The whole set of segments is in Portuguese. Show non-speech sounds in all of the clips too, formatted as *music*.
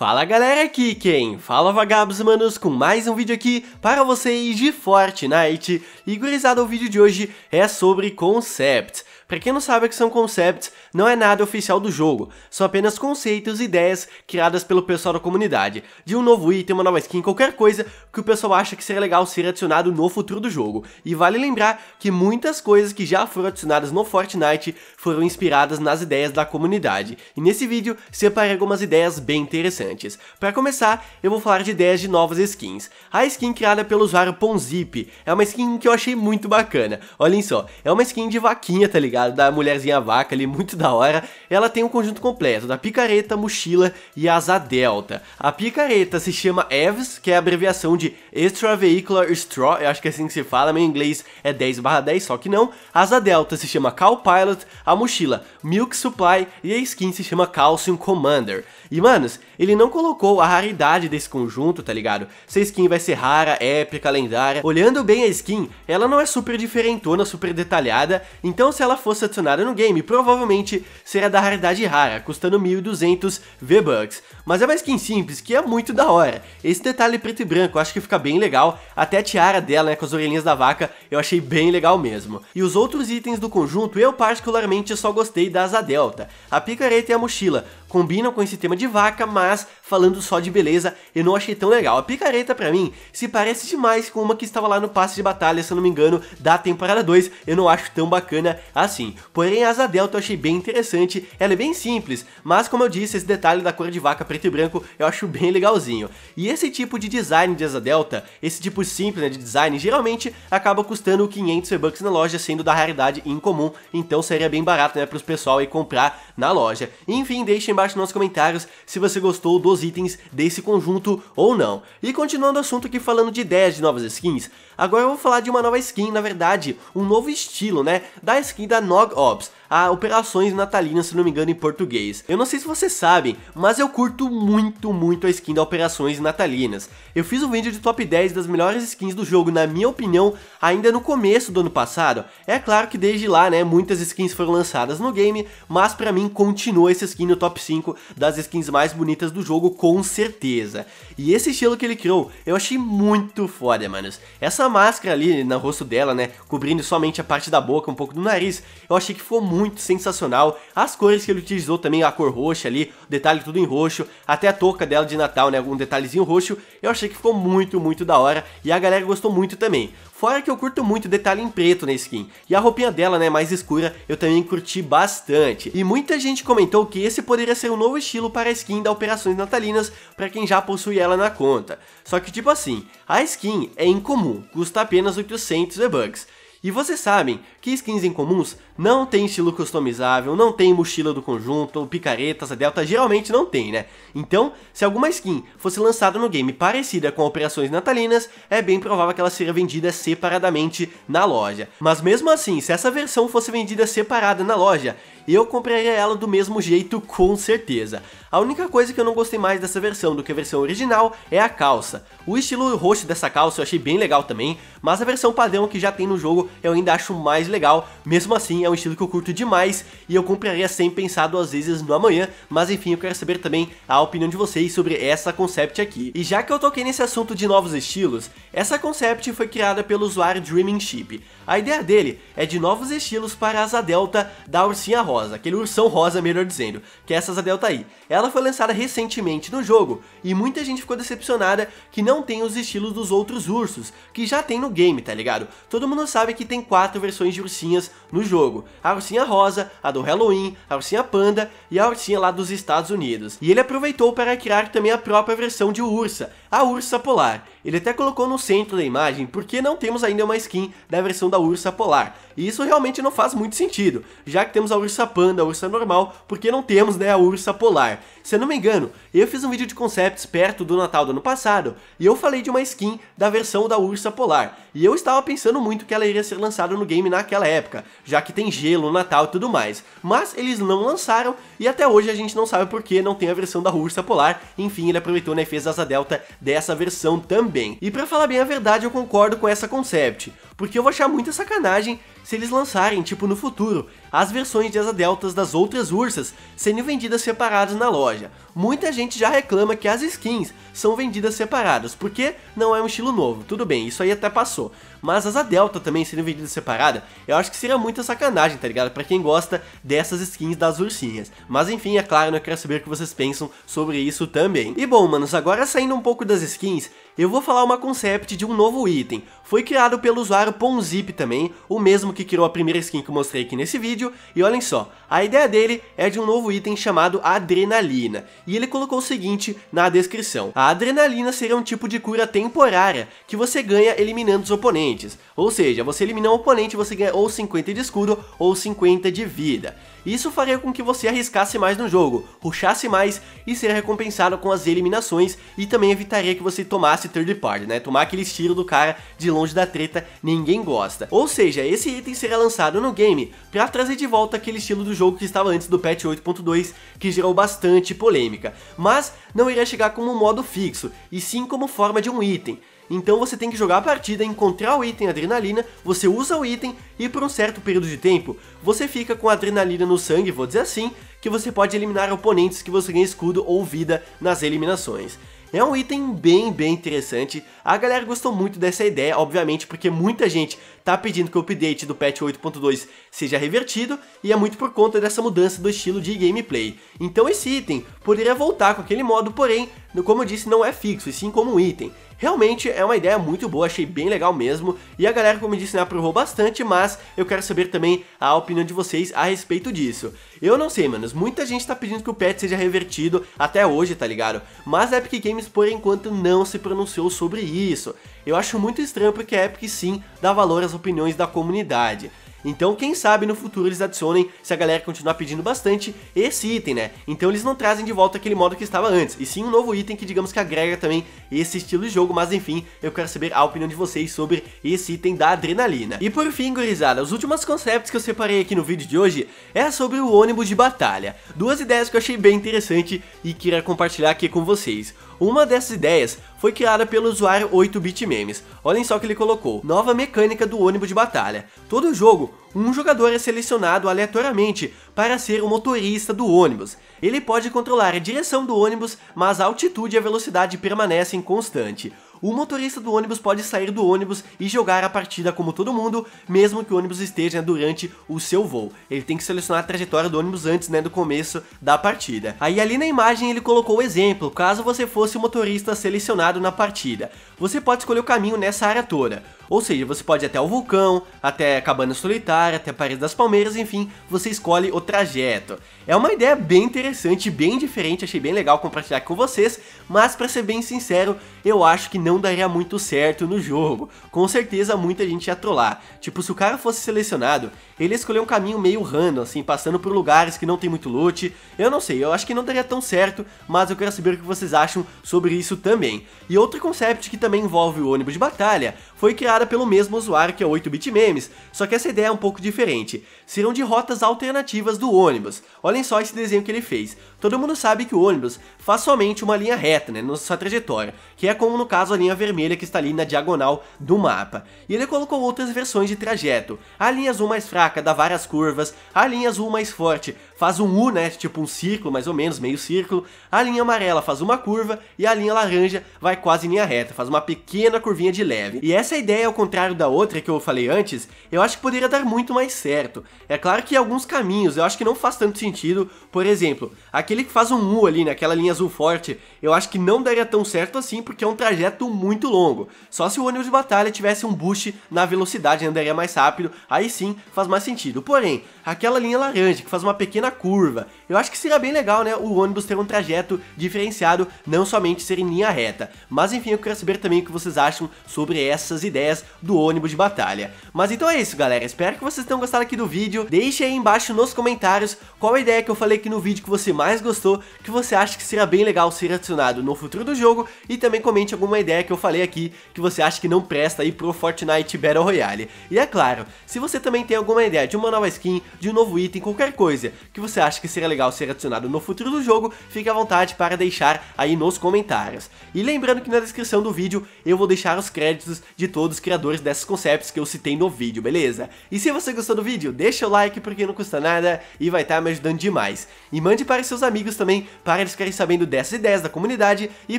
Fala galera aqui quem? Fala vagabos manos com mais um vídeo aqui para vocês de Fortnite E gurizada o vídeo de hoje é sobre concepts Pra quem não sabe o que são concepts, não é nada oficial do jogo, são apenas conceitos e ideias criadas pelo pessoal da comunidade, de um novo item, uma nova skin, qualquer coisa que o pessoal acha que seria legal ser adicionado no futuro do jogo. E vale lembrar que muitas coisas que já foram adicionadas no Fortnite foram inspiradas nas ideias da comunidade, e nesse vídeo separei algumas ideias bem interessantes interessantes. Para começar, eu vou falar de 10 de novas skins. A skin criada pelo usuário Ponzip é uma skin que eu achei muito bacana. Olhem só, é uma skin de vaquinha, tá ligado? Da mulherzinha vaca ali, *laughs* muito da hora. Ela tem um conjunto completo da picareta, mochila e asa delta. A picareta se chama EVS, que é a abreviação de Extra Vehicular Straw, eu acho que é assim que se fala, meu inglês é 10 barra 10, só que não. A asa delta se chama pilot a mochila Milk Supply e a skin se chama Calcium Commander. E manos, ele não colocou a raridade desse conjunto, tá ligado? Se a skin vai ser rara, épica, lendária. Olhando bem a skin, ela não é super diferentona, super detalhada, então se ela fosse adicionada no game, provavelmente seria da raridade rara, custando 1.200 V-Bucks. Mas é uma skin simples, que é muito da hora. Esse detalhe preto e branco eu acho que fica bem legal, até a tiara dela, né, com as orelhinhas da vaca, eu achei bem legal mesmo. E os outros itens do conjunto, eu particularmente só gostei da asa delta. A picareta e a mochila combinam com esse tema de vaca, mas falando só de beleza, eu não achei tão legal. A picareta pra mim se parece demais com uma que estava lá no passe de batalha, se eu não me engano, da temporada 2, eu não acho tão bacana assim. Porém, a asa delta eu achei bem interessante, ela é bem simples, mas como eu disse, esse detalhe da cor de vaca preta preto e branco eu acho bem legalzinho. E esse tipo de design de asa delta, esse tipo simples né, de design, geralmente acaba custando 500 V-Bucks na loja, sendo da raridade incomum, então seria bem barato né, para os pessoal aí comprar na loja. Enfim, deixe embaixo nos comentários se você gostou dos itens desse conjunto ou não. E continuando o assunto aqui falando de ideias de novas skins, agora eu vou falar de uma nova skin, na verdade, um novo estilo, né, da skin da Nog Ops a Operações Natalinas, se não me engano, em português. Eu não sei se vocês sabem, mas eu curto muito, muito a skin da Operações Natalinas. Eu fiz um vídeo de top 10 das melhores skins do jogo, na minha opinião, ainda no começo do ano passado. É claro que desde lá, né, muitas skins foram lançadas no game, mas pra mim continua essa skin no top 5 das skins mais bonitas do jogo, com certeza. E esse estilo que ele criou, eu achei muito foda, manos. Essa máscara ali no rosto dela, né, cobrindo somente a parte da boca, um pouco do nariz, eu achei que ficou muito muito sensacional. As cores que ele utilizou também, a cor roxa ali, detalhe tudo em roxo, até a touca dela de Natal, né, um detalhezinho roxo, eu achei que ficou muito, muito da hora e a galera gostou muito também. Fora que eu curto muito detalhe em preto na skin. E a roupinha dela, né, mais escura, eu também curti bastante. E muita gente comentou que esse poderia ser um novo estilo para a skin da Operações Natalinas, para quem já possui ela na conta. Só que tipo assim, a skin é incomum, custa apenas 800 V-Bucks. E vocês sabem que skins incomuns não tem estilo customizável, não tem mochila do conjunto, picaretas, a delta, geralmente não tem, né? Então, se alguma skin fosse lançada no game parecida com operações natalinas, é bem provável que ela seria vendida separadamente na loja. Mas mesmo assim, se essa versão fosse vendida separada na loja eu compraria ela do mesmo jeito com certeza. A única coisa que eu não gostei mais dessa versão do que a versão original é a calça. O estilo roxo dessa calça eu achei bem legal também, mas a versão padrão que já tem no jogo eu ainda acho mais legal. Mesmo assim, é um estilo que eu curto demais e eu compraria sem pensar duas vezes no amanhã, mas enfim, eu quero saber também a opinião de vocês sobre essa concept aqui. E já que eu toquei nesse assunto de novos estilos, essa concept foi criada pelo usuário Dreaming Chip. A ideia dele é de novos estilos para a asa delta da ursinha rosa, aquele ursão rosa, melhor dizendo, que é essa Asa Delta tá Ela foi lançada recentemente no jogo, e muita gente ficou decepcionada que não tem os estilos dos outros ursos, que já tem no game, tá ligado? Todo mundo sabe que tem quatro versões de ursinhas no jogo, a ursinha rosa, a do Halloween, a ursinha panda e a ursinha lá dos Estados Unidos. E ele aproveitou para criar também a própria versão de ursa, a ursa polar. Ele até colocou no centro da imagem porque não temos ainda uma skin da versão da ursa polar. E isso realmente não faz muito sentido, já que temos a ursa panda, a ursa normal, porque não temos né, a ursa polar. Se eu não me engano, eu fiz um vídeo de concepts perto do Natal do ano passado e eu falei de uma skin da versão da Ursa Polar. E eu estava pensando muito que ela iria ser lançada no game naquela época, já que tem gelo Natal e tudo mais. Mas eles não lançaram e até hoje a gente não sabe por que não tem a versão da Ursa Polar. Enfim, ele aproveitou né, e fez asa delta dessa versão também. E para falar bem a verdade, eu concordo com essa concept, porque eu vou achar muita sacanagem se eles lançarem, tipo no futuro, as versões de asa deltas das outras ursas sendo vendidas separadas na loja. Muita gente já reclama que as skins são vendidas separadas, porque não é um estilo novo, tudo bem, isso aí até passou mas asa delta também sendo vendida separada, eu acho que seria muita sacanagem, tá ligado? Pra quem gosta dessas skins das ursinhas. Mas enfim, é claro, né, eu quero saber o que vocês pensam sobre isso também. E bom, manos, agora saindo um pouco das skins, eu vou falar uma concept de um novo item. Foi criado pelo usuário Ponzip também, o mesmo que criou a primeira skin que eu mostrei aqui nesse vídeo, e olhem só, a ideia dele é de um novo item chamado Adrenalina, e ele colocou o seguinte na descrição. A Adrenalina seria um tipo de cura temporária que você ganha eliminando os oponentes, oponentes. Ou seja, você eliminar um oponente, você ganha ou 50 de escudo ou 50 de vida. Isso faria com que você arriscasse mais no jogo, ruxasse mais e seria recompensado com as eliminações e também evitaria que você tomasse third party, né? Tomar aquele estilo do cara de longe da treta, ninguém gosta. Ou seja, esse item será lançado no game para trazer de volta aquele estilo do jogo que estava antes do patch 8.2, que gerou bastante polêmica, mas não iria chegar como um modo fixo, e sim como forma de um item. Então você tem que jogar a partida, encontrar o item adrenalina, você usa o item e por um certo período de tempo, você fica com a adrenalina no sangue, vou dizer assim, que você pode eliminar oponentes que você ganha escudo ou vida nas eliminações. É um item bem, bem interessante. A galera gostou muito dessa ideia, obviamente, porque muita gente tá pedindo que o update do patch 8.2 seja revertido, e é muito por conta dessa mudança do estilo de gameplay. Então esse item poderia voltar com aquele modo, porém, como eu disse, não é fixo, e sim como um item. Realmente é uma ideia muito boa, achei bem legal mesmo. E a galera, como eu disse, me né, aprovou bastante, mas eu quero saber também a opinião de vocês a respeito disso. Eu não sei, manos, muita gente tá pedindo que o pet seja revertido até hoje, tá ligado? Mas a Epic Games, por enquanto, não se pronunciou sobre isso. Eu acho muito estranho porque a Epic sim dá valor às opiniões da comunidade. Então, quem sabe no futuro eles adicionem, se a galera continuar pedindo bastante, esse item, né? Então eles não trazem de volta aquele modo que estava antes, e sim um novo item que digamos que agrega também esse estilo de jogo, mas enfim, eu quero saber a opinião de vocês sobre esse item da adrenalina. E por fim, gurizada, os últimos conceitos que eu separei aqui no vídeo de hoje é sobre o ônibus de batalha. Duas ideias que eu achei bem interessante e queria compartilhar aqui com vocês. Uma dessas ideias foi criada pelo usuário 8 bitmemes Olhem só o que ele colocou: nova mecânica do ônibus de batalha. Todo jogo, um jogador é selecionado aleatoriamente para ser o motorista do ônibus. Ele pode controlar a direção do ônibus, mas a altitude e a velocidade permanecem constantes o motorista do ônibus pode sair do ônibus e jogar a partida como todo mundo, mesmo que o ônibus esteja durante o seu voo. Ele tem que selecionar a trajetória do ônibus antes, né, do começo da partida. Aí ali na imagem ele colocou o exemplo, caso você fosse o motorista selecionado na partida. Você pode escolher o caminho nessa área toda. Ou seja, você pode ir até o vulcão, até a cabana solitária, até a parede das palmeiras, enfim, você escolhe o trajeto. É uma ideia bem interessante, bem diferente, achei bem legal compartilhar com vocês, mas para ser bem sincero, eu acho que não não daria muito certo no jogo. Com certeza muita gente ia trollar. Tipo, se o cara fosse selecionado, ele ia escolher um caminho meio random, assim, passando por lugares que não tem muito loot. Eu não sei, eu acho que não daria tão certo, mas eu quero saber o que vocês acham sobre isso também. E outro concept que também envolve o ônibus de batalha foi criada pelo mesmo usuário que é 8-bit memes, só que essa ideia é um pouco diferente. Serão de rotas alternativas do ônibus. Olhem só esse desenho que ele fez. Todo mundo sabe que o ônibus faz somente uma linha reta, né, na sua trajetória, que é como no caso a linha vermelha que está ali na diagonal do mapa. E ele colocou outras versões de trajeto. A linha azul mais fraca dá várias curvas, a linha azul mais forte faz um U, né, tipo um círculo mais ou menos, meio círculo, a linha amarela faz uma curva e a linha laranja vai quase em linha reta, faz uma pequena curvinha de leve. E essa ideia, ao contrário da outra que eu falei antes, eu acho que poderia dar muito mais certo. É claro que alguns caminhos eu acho que não faz tanto sentido, por exemplo, aquele que faz um U ali naquela linha azul forte, eu acho que não daria tão certo assim porque é um trajeto muito longo. Só se o ônibus de batalha tivesse um boost na velocidade, andaria mais rápido, aí sim faz mais sentido. Porém, aquela linha laranja que faz uma pequena curva, eu acho que seria bem legal, né, o ônibus ter um trajeto diferenciado, não somente ser em linha reta. Mas enfim, eu quero saber também o que vocês acham sobre essas ideias do ônibus de batalha. Mas então é isso, galera. Espero que vocês tenham gostado aqui do vídeo. Deixe aí embaixo nos comentários qual a ideia que eu falei aqui no vídeo que você mais gostou, que você acha que será bem legal ser adicionado no futuro do jogo e também comente alguma ideia ideia é que eu falei aqui que você acha que não presta aí pro Fortnite Battle Royale. E é claro, se você também tem alguma ideia de uma nova skin, de um novo item, qualquer coisa que você acha que seria legal ser adicionado no futuro do jogo, fique à vontade para deixar aí nos comentários. E lembrando que na descrição do vídeo eu vou deixar os créditos de todos os criadores desses concepts que eu citei no vídeo, beleza? E se você gostou do vídeo, deixa o like porque não custa nada e vai estar tá me ajudando demais. E mande para seus amigos também para eles ficarem sabendo dessas ideias da comunidade e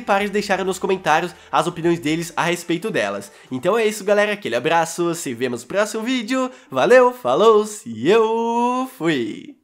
para eles deixarem nos comentários as as opiniões deles a respeito delas. Então é isso, galera. Aquele abraço, se vemos no próximo vídeo. Valeu, falou, e eu fui!